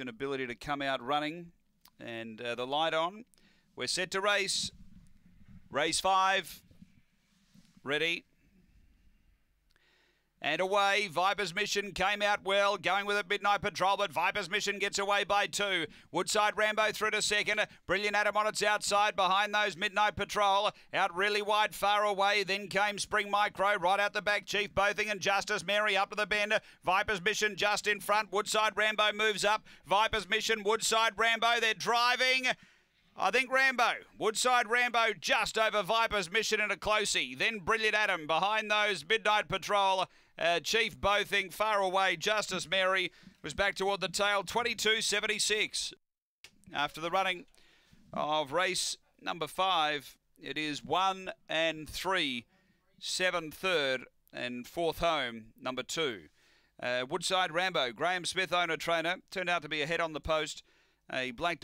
An ability to come out running and uh, the light on. We're set to race. Race five. Ready. And away, Viper's Mission came out well, going with a Midnight Patrol, but Viper's Mission gets away by two. Woodside Rambo through to second. Brilliant Adam on its outside behind those Midnight Patrol. Out really wide, far away. Then came Spring Micro, right out the back. Chief Bothing and Justice Mary up to the bend. Viper's Mission just in front. Woodside Rambo moves up. Viper's Mission, Woodside Rambo, they're driving. I think Rambo, Woodside Rambo just over Viper's Mission in a closey. Then Brilliant Adam behind those Midnight Patrol. Uh, Chief Bothing, far away. Justice Mary was back toward the tail, 22.76. After the running of race number five, it is one and three, seven third and fourth home, number two. Uh, Woodside Rambo, Graham Smith, owner trainer, turned out to be ahead on the post. A black